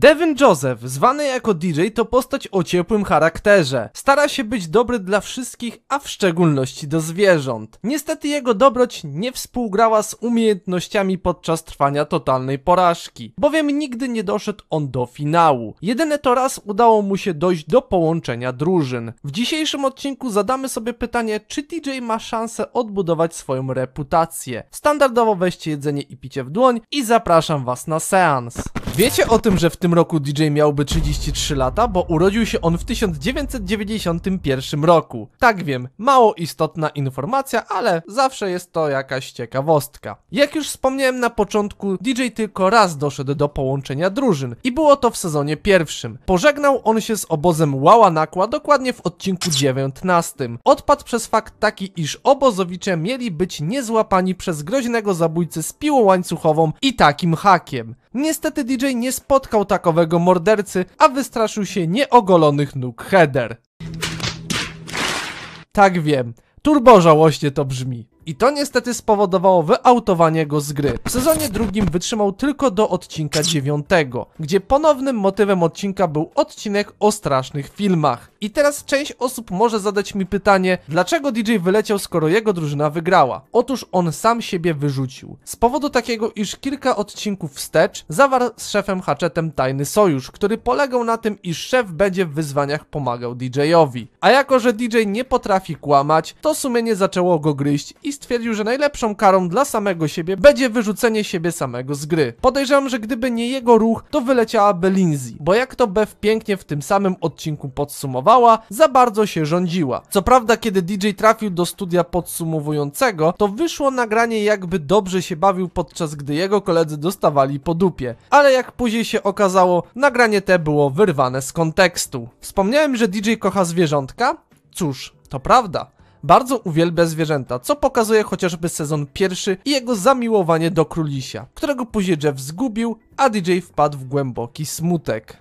Devin Joseph, zwany jako DJ, to postać o ciepłym charakterze. Stara się być dobry dla wszystkich, a w szczególności do zwierząt. Niestety jego dobroć nie współgrała z umiejętnościami podczas trwania totalnej porażki, bowiem nigdy nie doszedł on do finału. Jedyne to raz udało mu się dojść do połączenia drużyn. W dzisiejszym odcinku zadamy sobie pytanie, czy DJ ma szansę odbudować swoją reputację. Standardowo weźcie jedzenie i picie w dłoń i zapraszam was na seans. Wiecie o tym, że w tym roku DJ miałby 33 lata, bo urodził się on w 1991 roku. Tak wiem, mało istotna informacja, ale zawsze jest to jakaś ciekawostka. Jak już wspomniałem na początku, DJ tylko raz doszedł do połączenia drużyn i było to w sezonie pierwszym. Pożegnał on się z obozem Nakła dokładnie w odcinku 19. Odpadł przez fakt taki, iż obozowicze mieli być niezłapani przez groźnego zabójcę z piłą łańcuchową i takim hakiem. Niestety DJ bliżej nie spotkał takowego mordercy, a wystraszył się nieogolonych nóg Heather. Tak wiem, turbożałośnie to brzmi. I to niestety spowodowało wyautowanie go z gry. W sezonie drugim wytrzymał tylko do odcinka dziewiątego, gdzie ponownym motywem odcinka był odcinek o strasznych filmach. I teraz część osób może zadać mi pytanie, dlaczego DJ wyleciał, skoro jego drużyna wygrała? Otóż on sam siebie wyrzucił. Z powodu takiego, iż kilka odcinków wstecz zawarł z szefem Hatchetem tajny sojusz, który polegał na tym, iż szef będzie w wyzwaniach pomagał DJ-owi. A jako, że DJ nie potrafi kłamać, to sumienie zaczęło go gryźć i stwierdził, że najlepszą karą dla samego siebie będzie wyrzucenie siebie samego z gry. Podejrzewam, że gdyby nie jego ruch, to wyleciałaby Lindsay, bo jak to Bev pięknie w tym samym odcinku podsumowała, dawała, za bardzo się rządziła. Co prawda, kiedy DJ trafił do studia podsumowującego, to wyszło nagranie jakby dobrze się bawił, podczas gdy jego koledzy dostawali po dupie. Ale jak później się okazało, nagranie te było wyrwane z kontekstu. Wspomniałem, że DJ kocha zwierzątka? Cóż, to prawda. Bardzo uwielbia zwierzęta, co pokazuje chociażby sezon pierwszy i jego zamiłowanie do królisia, którego później Jeff zgubił, a DJ wpadł w głęboki smutek.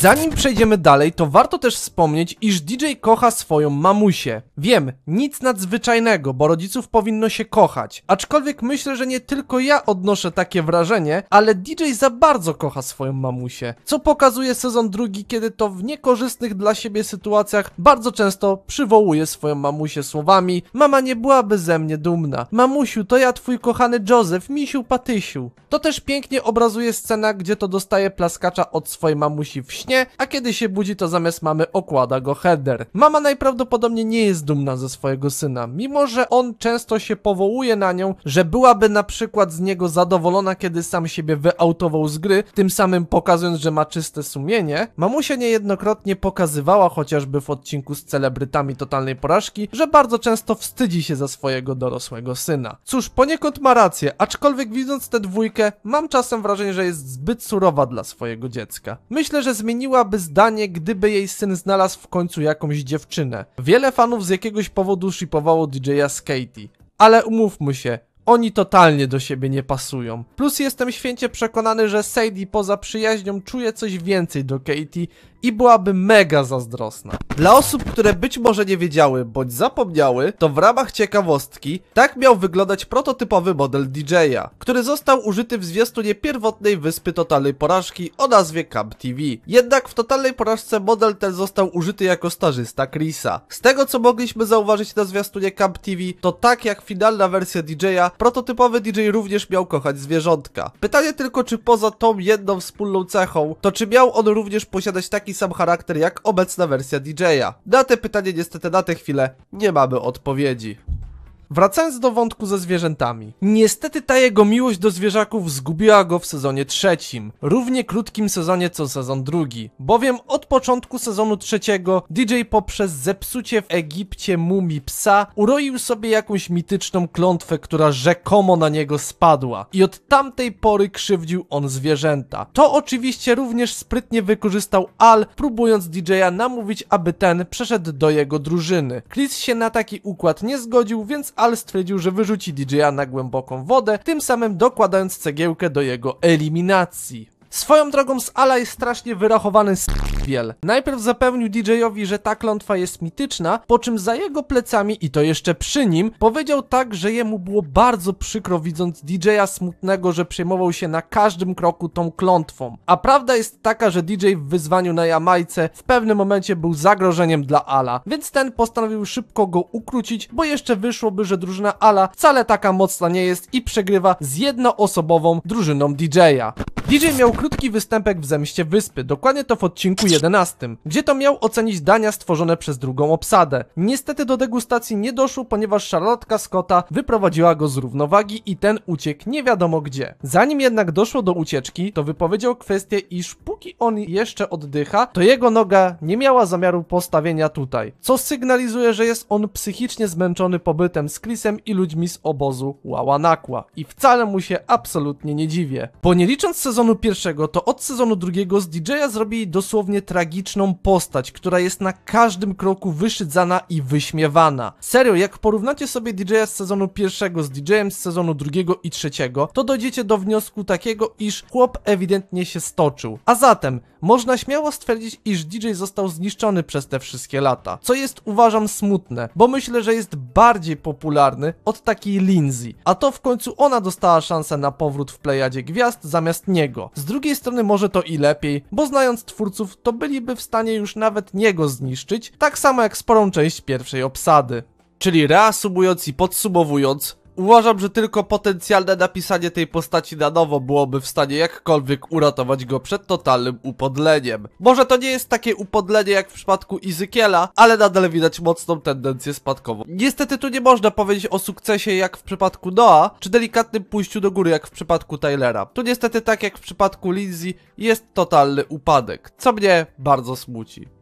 Zanim przejdziemy dalej, to warto też wspomnieć, iż DJ kocha swoją mamusię. Wiem, nic nadzwyczajnego, bo rodziców powinno się kochać. Aczkolwiek myślę, że nie tylko ja odnoszę takie wrażenie, ale DJ za bardzo kocha swoją mamusię. Co pokazuje sezon drugi, kiedy to w niekorzystnych dla siebie sytuacjach bardzo często przywołuje swoją mamusię słowami Mama nie byłaby ze mnie dumna. Mamusiu, to ja twój kochany Józef, misiu patysiu. To też pięknie obrazuje scena, gdzie to dostaje plaskacza od swojej mamusi w śniegu śnie, a kiedy się budzi, to zamiast mamy okłada go header. Mama najprawdopodobniej nie jest dumna ze swojego syna, mimo że on często się powołuje na nią, że byłaby na przykład z niego zadowolona, kiedy sam siebie wyautował z gry, tym samym pokazując, że ma czyste sumienie. Mamusia niejednokrotnie pokazywała chociażby w odcinku z celebrytami totalnej porażki, że bardzo często wstydzi się za swojego dorosłego syna. Cóż, poniekąd ma rację, aczkolwiek widząc tę dwójkę, mam czasem wrażenie, że jest zbyt surowa dla swojego dziecka. Myślę, że zmieni zmieniłaby zdanie, gdyby jej syn znalazł w końcu jakąś dziewczynę. Wiele fanów z jakiegoś powodu shipowało DJa z Katie. Ale umówmy się, oni totalnie do siebie nie pasują. Plus jestem święcie przekonany, że Sadie poza przyjaźnią czuje coś więcej do Katie i byłaby mega zazdrosna. Dla osób, które być może nie wiedziały bądź zapomniały, to w ramach ciekawostki tak miał wyglądać prototypowy model DJ-a, który został użyty w zwiastunie pierwotnej wyspy totalnej porażki o nazwie Camp TV. Jednak w totalnej porażce model ten został użyty jako starzysta Chrisa. Z tego co mogliśmy zauważyć na zwiastunie Camp TV, to tak jak finalna wersja DJ-a, prototypowy DJ również miał kochać zwierzątka. Pytanie tylko czy poza tą jedną wspólną cechą, to czy miał on również posiadać taki sam charakter jak obecna wersja DJ-a? Na te pytanie niestety na tę chwilę nie mamy odpowiedzi. Wracając do wątku ze zwierzętami. Niestety ta jego miłość do zwierzaków zgubiła go w sezonie trzecim, równie krótkim sezonie co sezon drugi, bowiem od początku sezonu trzeciego DJ poprzez zepsucie w Egipcie mumii psa uroił sobie jakąś mityczną klątwę, która rzekomo na niego spadła i od tamtej pory krzywdził on zwierzęta. To oczywiście również sprytnie wykorzystał Al, próbując DJ-a namówić, aby ten przeszedł do jego drużyny. Chris się na taki układ nie zgodził, więc Al stwierdził, że wyrzuci DJ-a na głęboką wodę, tym samym dokładając cegiełkę do jego eliminacji. Swoją drogą z Ala jest strasznie wyrachowany Najpierw zapewnił DJ-owi, że ta klątwa jest mityczna, po czym za jego plecami i to jeszcze przy nim, powiedział tak, że jemu było bardzo przykro widząc DJ-a smutnego, że przejmował się na każdym kroku tą klątwą. A prawda jest taka, że DJ w wyzwaniu na Jamajce w pewnym momencie był zagrożeniem dla Ala, więc ten postanowił szybko go ukrócić, bo jeszcze wyszłoby, że drużyna Ala wcale taka mocna nie jest i przegrywa z jednoosobową drużyną DJ-a. DJ miał krótki występek w Zemście Wyspy, dokładnie to w odcinku 11, gdzie to miał ocenić dania stworzone przez drugą obsadę. Niestety do degustacji nie doszło, ponieważ szarlotka Scotta wyprowadziła go z równowagi i ten uciekł nie wiadomo gdzie. Zanim jednak doszło do ucieczki, to wypowiedział kwestię, iż póki on jeszcze oddycha, to jego noga nie miała zamiaru postawienia tutaj, co sygnalizuje, że jest on psychicznie zmęczony pobytem z Chrisem i ludźmi z obozu Ławanakła. I wcale mu się absolutnie nie dziwię. Bo nie licząc sezonu sezonu pierwszego, to od sezonu drugiego z DJ-a zrobili dosłownie tragiczną postać, która jest na każdym kroku wyszydzana i wyśmiewana. Serio, jak porównacie sobie DJ-a z sezonu pierwszego z DJ-em z sezonu drugiego i trzeciego, to dojdziecie do wniosku takiego, iż chłop ewidentnie się stoczył. A zatem, można śmiało stwierdzić, iż DJ został zniszczony przez te wszystkie lata. Co jest uważam smutne, bo myślę, że jest bardziej popularny od takiej Lindsay. A to w końcu ona dostała szansę na powrót w plejadzie gwiazd zamiast niego niego. Z drugiej strony może to i lepiej, bo znając twórców, to byliby w stanie już nawet niego zniszczyć, tak samo jak sporą część pierwszej obsady. Czyli reasumując i podsumowując, Uważam, że tylko potencjalne napisanie tej postaci na nowo byłoby w stanie jakkolwiek uratować go przed totalnym upodleniem. Może to nie jest takie upodlenie jak w przypadku Izykiela, ale nadal widać mocną tendencję spadkową. Niestety tu nie można powiedzieć o sukcesie jak w przypadku Noa, czy delikatnym pójściu do góry jak w przypadku Tylera. Tu niestety tak jak w przypadku Lindsay jest totalny upadek, co mnie bardzo smuci.